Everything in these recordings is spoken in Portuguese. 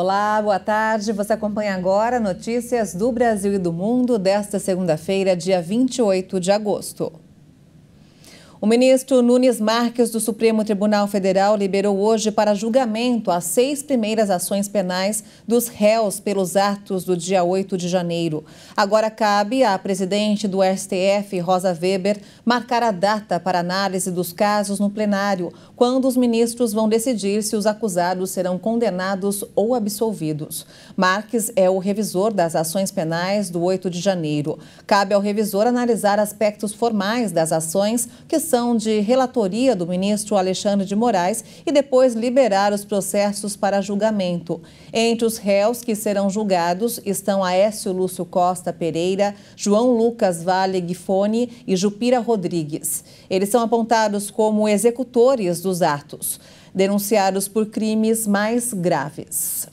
Olá, boa tarde. Você acompanha agora notícias do Brasil e do mundo desta segunda-feira, dia 28 de agosto. O ministro Nunes Marques do Supremo Tribunal Federal liberou hoje para julgamento as seis primeiras ações penais dos réus pelos atos do dia 8 de janeiro. Agora cabe à presidente do STF, Rosa Weber, marcar a data para análise dos casos no plenário, quando os ministros vão decidir se os acusados serão condenados ou absolvidos. Marques é o revisor das ações penais do 8 de janeiro. Cabe ao revisor analisar aspectos formais das ações que comissão de relatoria do ministro Alexandre de Moraes e depois liberar os processos para julgamento. Entre os réus que serão julgados estão Aécio Lúcio Costa Pereira, João Lucas Vale Gifone e Jupira Rodrigues. Eles são apontados como executores dos atos, denunciados por crimes mais graves.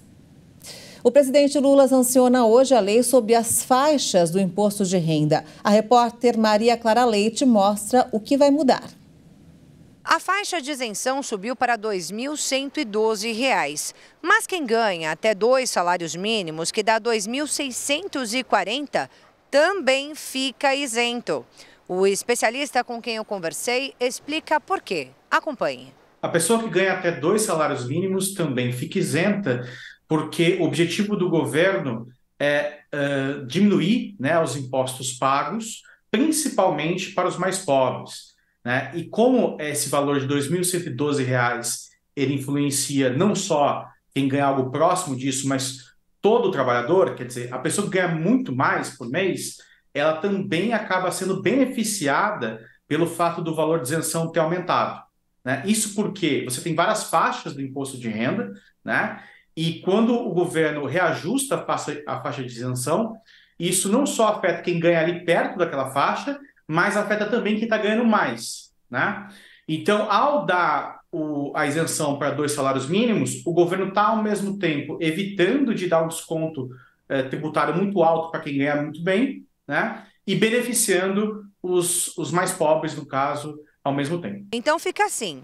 O presidente Lula sanciona hoje a lei sobre as faixas do imposto de renda. A repórter Maria Clara Leite mostra o que vai mudar. A faixa de isenção subiu para R$ 2.112, mas quem ganha até dois salários mínimos, que dá R$ 2.640, também fica isento. O especialista com quem eu conversei explica por quê. Acompanhe. A pessoa que ganha até dois salários mínimos também fica isenta, porque o objetivo do governo é uh, diminuir né, os impostos pagos, principalmente para os mais pobres. Né? E como esse valor de R$ 2.112 ele influencia não só quem ganha algo próximo disso, mas todo trabalhador, quer dizer, a pessoa que ganha muito mais por mês, ela também acaba sendo beneficiada pelo fato do valor de isenção ter aumentado. Né? Isso porque você tem várias faixas do imposto de renda, né? E quando o governo reajusta a faixa, a faixa de isenção, isso não só afeta quem ganha ali perto daquela faixa, mas afeta também quem está ganhando mais. Né? Então, ao dar o, a isenção para dois salários mínimos, o governo está, ao mesmo tempo, evitando de dar um desconto eh, tributário muito alto para quem ganha muito bem, né? e beneficiando os, os mais pobres, no caso, ao mesmo tempo. Então, fica assim: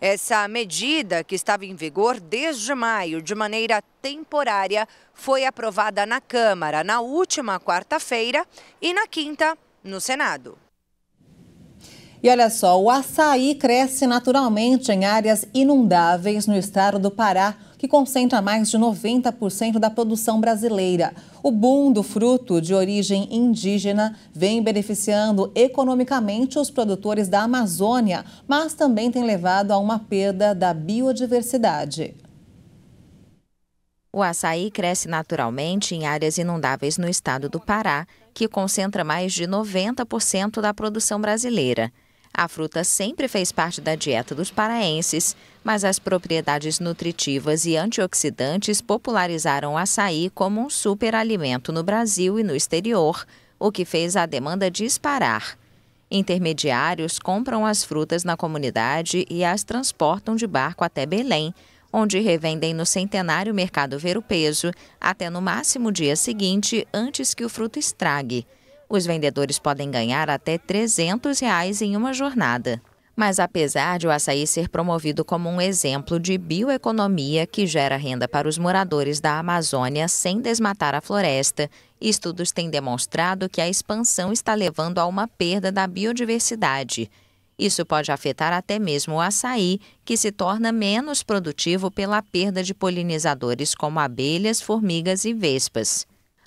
Essa medida, que estava em vigor desde maio de maneira temporária, foi aprovada na Câmara na última quarta-feira e na quinta, no Senado. E olha só, o açaí cresce naturalmente em áreas inundáveis no estado do Pará que concentra mais de 90% da produção brasileira. O boom do fruto de origem indígena vem beneficiando economicamente os produtores da Amazônia, mas também tem levado a uma perda da biodiversidade. O açaí cresce naturalmente em áreas inundáveis no estado do Pará, que concentra mais de 90% da produção brasileira. A fruta sempre fez parte da dieta dos paraenses, mas as propriedades nutritivas e antioxidantes popularizaram o açaí como um superalimento no Brasil e no exterior, o que fez a demanda disparar. Intermediários compram as frutas na comunidade e as transportam de barco até Belém, onde revendem no centenário Mercado Ver o Peso até no máximo dia seguinte antes que o fruto estrague. Os vendedores podem ganhar até R$ 300 reais em uma jornada. Mas apesar de o açaí ser promovido como um exemplo de bioeconomia que gera renda para os moradores da Amazônia sem desmatar a floresta, estudos têm demonstrado que a expansão está levando a uma perda da biodiversidade. Isso pode afetar até mesmo o açaí, que se torna menos produtivo pela perda de polinizadores como abelhas, formigas e vespas.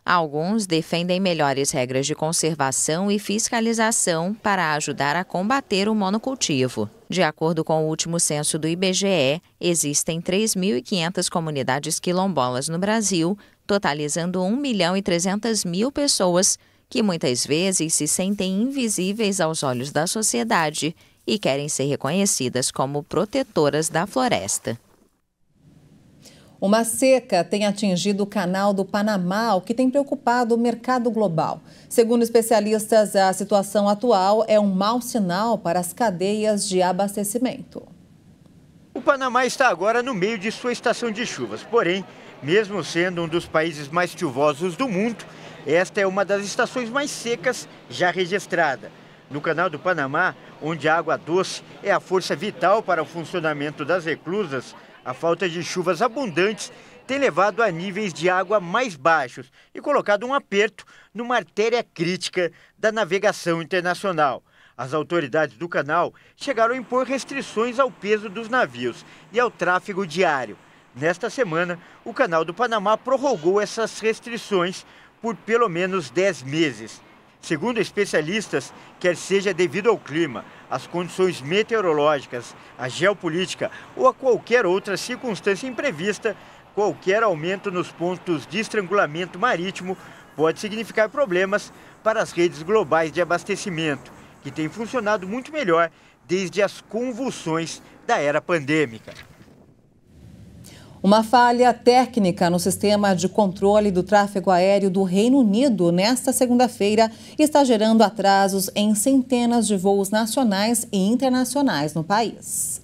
Alguns defendem melhores regras de conservação e fiscalização para ajudar a combater o monocultivo. De acordo com o último censo do IBGE, existem 3.500 comunidades quilombolas no Brasil, totalizando 1 milhão e 300 mil pessoas que muitas vezes se sentem invisíveis aos olhos da sociedade e querem ser reconhecidas como protetoras da floresta. Uma seca tem atingido o canal do Panamá, o que tem preocupado o mercado global. Segundo especialistas, a situação atual é um mau sinal para as cadeias de abastecimento. O Panamá está agora no meio de sua estação de chuvas, porém, mesmo sendo um dos países mais chuvosos do mundo, esta é uma das estações mais secas já registrada. No canal do Panamá, onde a água doce é a força vital para o funcionamento das reclusas, a falta de chuvas abundantes tem levado a níveis de água mais baixos e colocado um aperto numa artéria crítica da navegação internacional. As autoridades do canal chegaram a impor restrições ao peso dos navios e ao tráfego diário. Nesta semana, o Canal do Panamá prorrogou essas restrições por pelo menos 10 meses. Segundo especialistas, quer seja devido ao clima as condições meteorológicas, a geopolítica ou a qualquer outra circunstância imprevista, qualquer aumento nos pontos de estrangulamento marítimo pode significar problemas para as redes globais de abastecimento, que têm funcionado muito melhor desde as convulsões da era pandêmica. Uma falha técnica no sistema de controle do tráfego aéreo do Reino Unido nesta segunda-feira está gerando atrasos em centenas de voos nacionais e internacionais no país.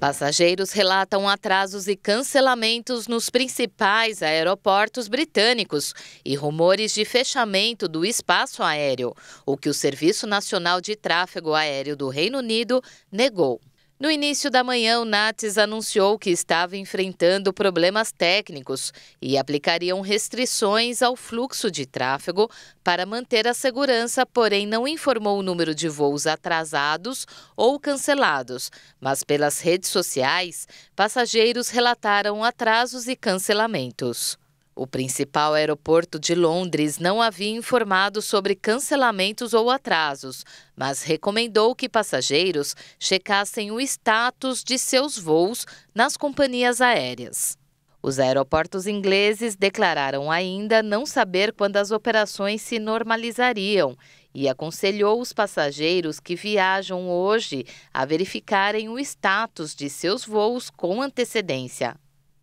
Passageiros relatam atrasos e cancelamentos nos principais aeroportos britânicos e rumores de fechamento do espaço aéreo, o que o Serviço Nacional de Tráfego Aéreo do Reino Unido negou. No início da manhã, o Nates anunciou que estava enfrentando problemas técnicos e aplicariam restrições ao fluxo de tráfego para manter a segurança, porém não informou o número de voos atrasados ou cancelados. Mas pelas redes sociais, passageiros relataram atrasos e cancelamentos. O principal aeroporto de Londres não havia informado sobre cancelamentos ou atrasos, mas recomendou que passageiros checassem o status de seus voos nas companhias aéreas. Os aeroportos ingleses declararam ainda não saber quando as operações se normalizariam e aconselhou os passageiros que viajam hoje a verificarem o status de seus voos com antecedência.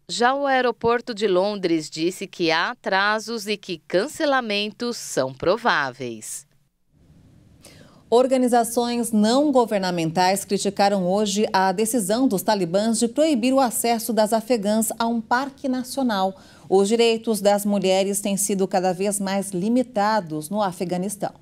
Já o aeroporto de Londres disse que há atrasos e que cancelamentos são prováveis. Organizações não governamentais criticaram hoje a decisão dos talibãs de proibir o acesso das afegãs a um parque nacional. Os direitos das mulheres têm sido cada vez mais limitados no Afeganistão.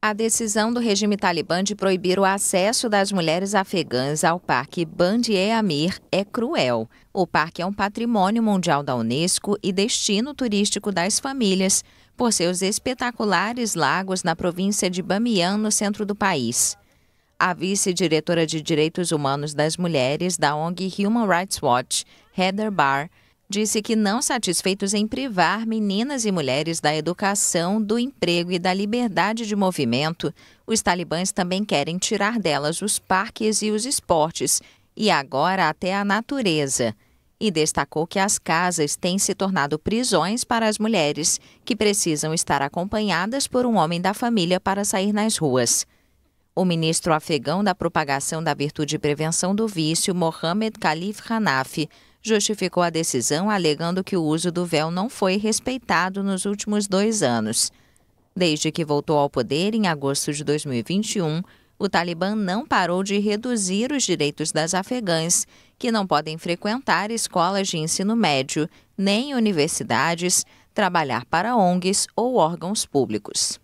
A decisão do regime talibã de proibir o acesso das mulheres afegãs ao Parque Band-i-e Amir é cruel. O parque é um patrimônio mundial da Unesco e destino turístico das famílias, por seus espetaculares lagos na província de Bamiyan, no centro do país. A vice-diretora de Direitos Humanos das Mulheres da ONG Human Rights Watch, Heather Barr, disse que não satisfeitos em privar meninas e mulheres da educação, do emprego e da liberdade de movimento, os talibãs também querem tirar delas os parques e os esportes, e agora até a natureza. E destacou que as casas têm se tornado prisões para as mulheres, que precisam estar acompanhadas por um homem da família para sair nas ruas. O ministro afegão da propagação da virtude e prevenção do vício, Mohamed Khalif Hanafi, justificou a decisão alegando que o uso do véu não foi respeitado nos últimos dois anos. Desde que voltou ao poder em agosto de 2021, o Talibã não parou de reduzir os direitos das afegãs, que não podem frequentar escolas de ensino médio, nem universidades, trabalhar para ONGs ou órgãos públicos.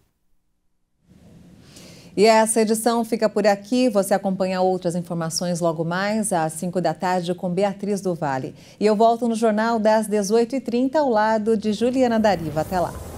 E essa edição fica por aqui. Você acompanha outras informações logo mais às 5 da tarde com Beatriz do Vale. E eu volto no jornal das 18h30 ao lado de Juliana Dariva. Até lá.